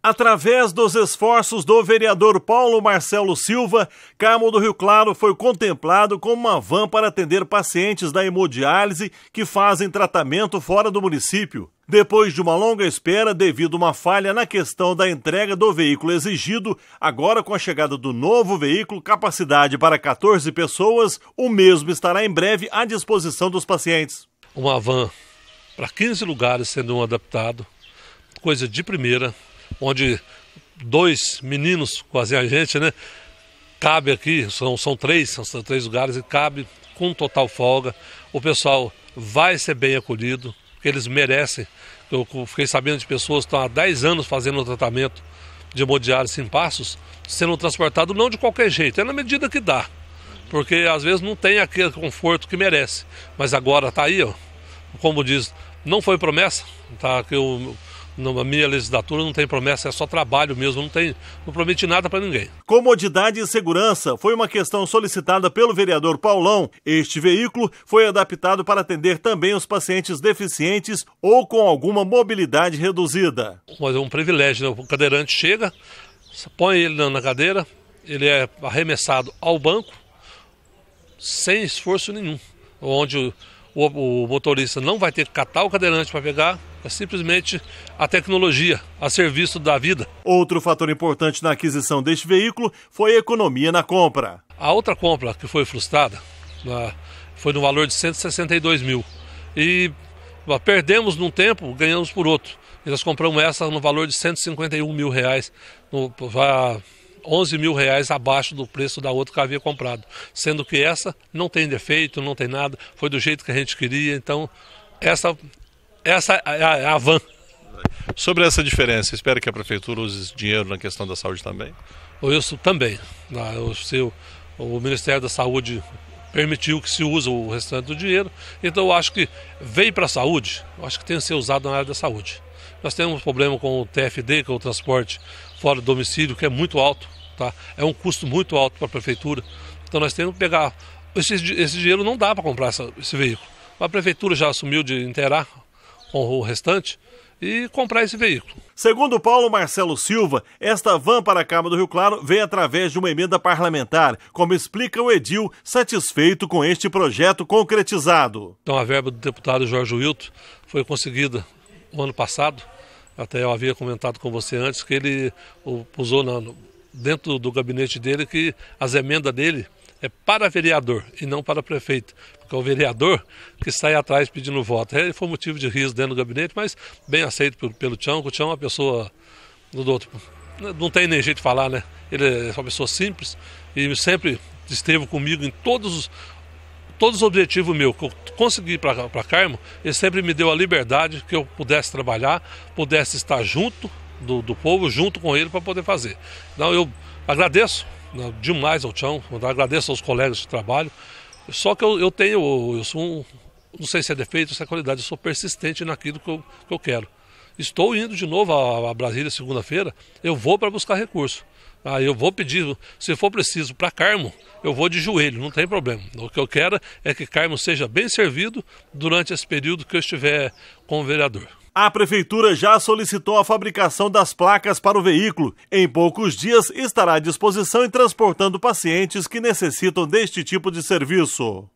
Através dos esforços do vereador Paulo Marcelo Silva, Carmo do Rio Claro foi contemplado com uma van para atender pacientes da hemodiálise que fazem tratamento fora do município. Depois de uma longa espera devido a uma falha na questão da entrega do veículo exigido, agora com a chegada do novo veículo, capacidade para 14 pessoas, o mesmo estará em breve à disposição dos pacientes. Uma van para 15 lugares sendo um adaptado, coisa de primeira, onde dois meninos, quase a gente, né? Cabe aqui, são, são três, são, são três lugares e cabe com total folga. O pessoal vai ser bem acolhido, porque eles merecem. Eu fiquei sabendo de pessoas que estão há 10 anos fazendo o tratamento de hemodiálise em passos, sendo transportado não de qualquer jeito, é na medida que dá. Porque às vezes não tem aquele conforto que merece. Mas agora está aí, ó, como diz, não foi promessa, tá? Que o na minha legislatura não tem promessa, é só trabalho mesmo, não tem, não promete nada para ninguém. Comodidade e segurança foi uma questão solicitada pelo vereador Paulão. Este veículo foi adaptado para atender também os pacientes deficientes ou com alguma mobilidade reduzida. Mas é um privilégio, né? O cadeirante chega, põe ele na cadeira, ele é arremessado ao banco sem esforço nenhum, onde o, o motorista não vai ter que catar o cadeirante para pegar, é simplesmente a tecnologia a serviço da vida. Outro fator importante na aquisição deste veículo foi a economia na compra. A outra compra que foi frustrada né, foi no valor de 162 mil. E né, perdemos num tempo, ganhamos por outro. E nós compramos essa no valor de 151 mil reais. No, 11 mil reais abaixo do preço da outra que havia comprado. Sendo que essa não tem defeito, não tem nada, foi do jeito que a gente queria. Então, essa, essa é a, é a van. Sobre essa diferença, espero que a prefeitura use dinheiro na questão da saúde também? Isso também. Eu, ah, se o, o Ministério da Saúde permitiu que se use o restante do dinheiro. Então eu acho que veio para a saúde, eu acho que tem que ser usado na área da saúde. Nós temos um problema com o TFD, que é o transporte fora do domicílio, que é muito alto, tá? É um custo muito alto para a prefeitura. Então nós temos que pegar esse, esse dinheiro não dá para comprar essa, esse veículo. A prefeitura já assumiu de inteirar com o restante, e comprar esse veículo. Segundo Paulo Marcelo Silva, esta van para a Câmara do Rio Claro veio através de uma emenda parlamentar, como explica o Edil, satisfeito com este projeto concretizado. Então, a verba do deputado Jorge Wilton foi conseguida no ano passado. Até eu havia comentado com você antes que ele usou dentro do gabinete dele que as emendas dele é para vereador e não para prefeito, porque é o vereador que sai atrás pedindo voto. Ele é, foi motivo de riso dentro do gabinete, mas bem aceito pelo, Tião, o Tião é uma pessoa do, do outro. Não tem nem jeito de falar, né? Ele é uma pessoa simples e sempre esteve comigo em todos os, todos os objetivos meus que eu consegui para Carmo, ele sempre me deu a liberdade que eu pudesse trabalhar, pudesse estar junto do, do povo, junto com ele para poder fazer. Então eu agradeço demais ao Tchão, agradeço aos colegas de trabalho. Só que eu, eu tenho, eu sou um, não sei se é defeito, se é qualidade, eu sou persistente naquilo que eu, que eu quero. Estou indo de novo a, a Brasília segunda-feira, eu vou para buscar recurso. Aí eu vou pedir, se for preciso, para Carmo, eu vou de joelho, não tem problema. O que eu quero é que Carmo seja bem servido durante esse período que eu estiver com o vereador. A prefeitura já solicitou a fabricação das placas para o veículo. Em poucos dias estará à disposição e transportando pacientes que necessitam deste tipo de serviço.